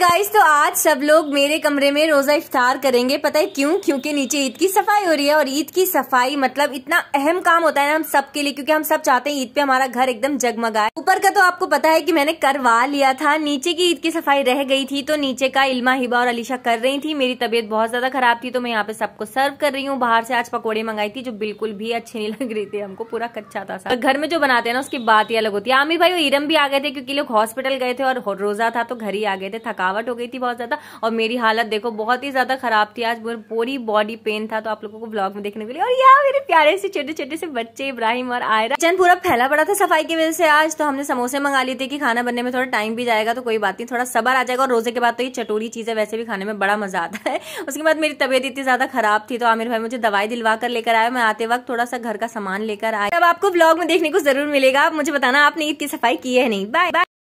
guys तो आज सब लोग मेरे कमरे में रोज़ा इफ्तार करेंगे पता है क्यों क्योंकि नीचे ईद की सफाई हो रही है और ईद की सफाई मतलब इतना अहम काम होता है ना हम सब के लिए क्योंकि हम सब चाहते हैं ईद पे हमारा घर एकदम जगमगाए ऊपर का तो आपको पता है कि मैंने करवा लिया था नीचे की ईद की सफाई रह गई थी तो नीचे का इलमा हिबा और अलीशा कर रही थी मेरी तबीयत बहुत ज्यादा खराब थी तो मैं यहाँ पे सबको सर्व कर रही हूँ बाहर से आज पकौड़े मंगाई थी जो बिल्कुल भी अच्छी नहीं लग रही थी हमको पूरा कच्चा था घर में जो बनाते हैं ना उसकी बात ही अलग होती है आमिर भाई और इरम भी आ गए थे क्योंकि लोग हॉस्पिटल गए थे और रोजा था तो घर ही आ गए थे थका थकावट हो गई थी बहुत ज़्यादा और मेरी हालत देखो बहुत ही ज़्यादा ख़राब थी आज पूरी बॉडी पेन था तो आप लोगों को ब्लॉग में देखने के लिए और यहाँ मेरे प्यारे से छोटे छोटे से बच्चे इब्राहिम और आयरा चंद पूरा फैला पड़ा था सफाई की वजह से आज तो हमने समोसे मंगा लिए थे कि खाना बनने में थोड़ा टाइम भी जाएगा तो कोई बात नहीं थोड़ा सबर आ जाएगा और रोजे के बाद तो ये चटोरी चीज़ें वैसे भी खाने में बड़ा मज़ा आता है उसके बाद मेरी तबियत इतनी ज़्यादा ख़राब थी तो आमिर भाई मुझे दवाई दिलवा कर लेकर आया मैं आते वक्त थोड़ा सा घर का सामान लेकर आया अब आपको ब्लॉग में देखने को जरूर मिलेगा मुझे बताना आपने इतनी सफाई की है नहीं बाय बाय